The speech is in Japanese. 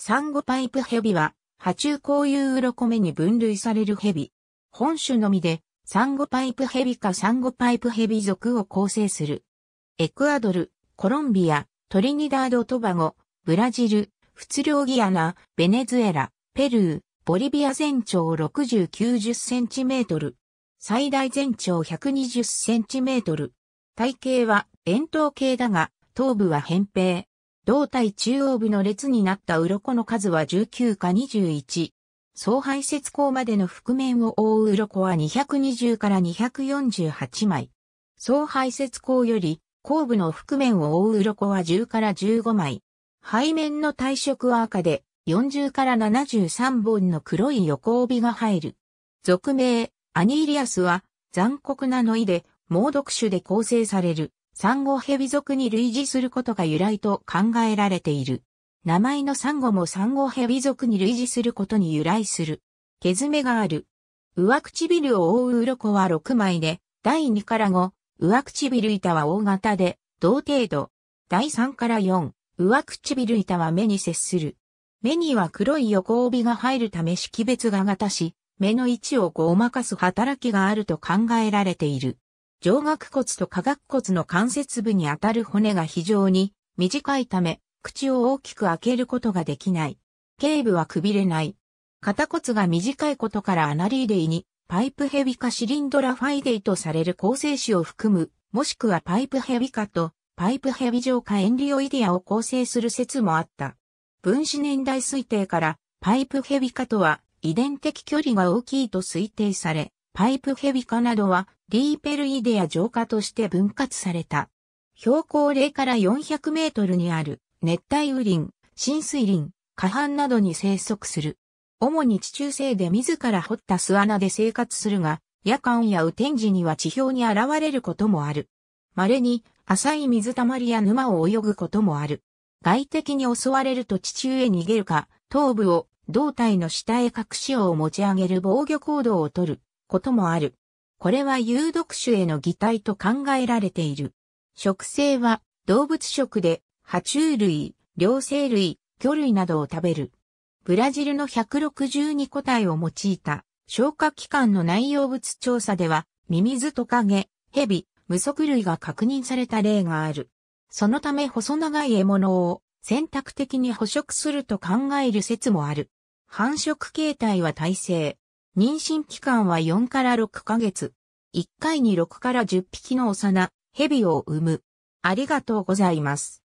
サンゴパイプヘビは、波中孔ういう鱗目に分類されるヘビ。本種のみで、サンゴパイプヘビかサンゴパイプヘビ属を構成する。エクアドル、コロンビア、トリニダード・トバゴ、ブラジル、フツリョギアナ、ベネズエラ、ペルー、ボリビア全長60、90センチメートル。最大全長120センチメートル。体型は円筒形だが、頭部は扁平、胴体中央部の列になった鱗の数は19か21。総排泄口までの覆面を覆う鱗は220から248枚。総排泄口より後部の覆面を覆う鱗は10から15枚。背面の体色は赤で40から73本の黒い横帯が入る。俗名、アニーリアスは残酷なノイで猛毒種で構成される。サンゴヘビ族に類似することが由来と考えられている。名前のサンゴもサンゴヘビ族に類似することに由来する。毛爪がある。上唇を覆う鱗は6枚で、第2から5、上唇板は大型で、同程度。第3から4、上唇板は目に接する。目には黒い横帯が入るため識別が型し、目の位置をごまかす働きがあると考えられている。上顎骨と下顎骨の関節部にあたる骨が非常に短いため、口を大きく開けることができない。頸部はくびれない。肩骨が短いことからアナリーデイに、パイプヘビかシリンドラファイデイとされる構成子を含む、もしくはパイプヘビかと、パイプヘビ状かエンリオイディアを構成する説もあった。分子年代推定から、パイプヘビかとは遺伝的距離が大きいと推定され、パイプヘビ科などはリーペルイデア浄化として分割された。標高0から400メートルにある熱帯雨林、浸水林、下半などに生息する。主に地中生で自ら掘った巣穴で生活するが、夜間や雨天時には地表に現れることもある。稀に浅い水たまりや沼を泳ぐこともある。外敵に襲われると地中へ逃げるか、頭部を胴体の下へ隠しを持ち上げる防御行動をとる。こともある。これは有毒種への擬態と考えられている。食性は動物食で、爬虫類、両生類、魚類などを食べる。ブラジルの162個体を用いた消化器官の内容物調査では、ミミズトカゲ、ヘビ、無足類が確認された例がある。そのため細長い獲物を選択的に捕食すると考える説もある。繁殖形態は耐性、妊娠期間は4から6ヶ月。1回に6から10匹の幼、蛇を産む。ありがとうございます。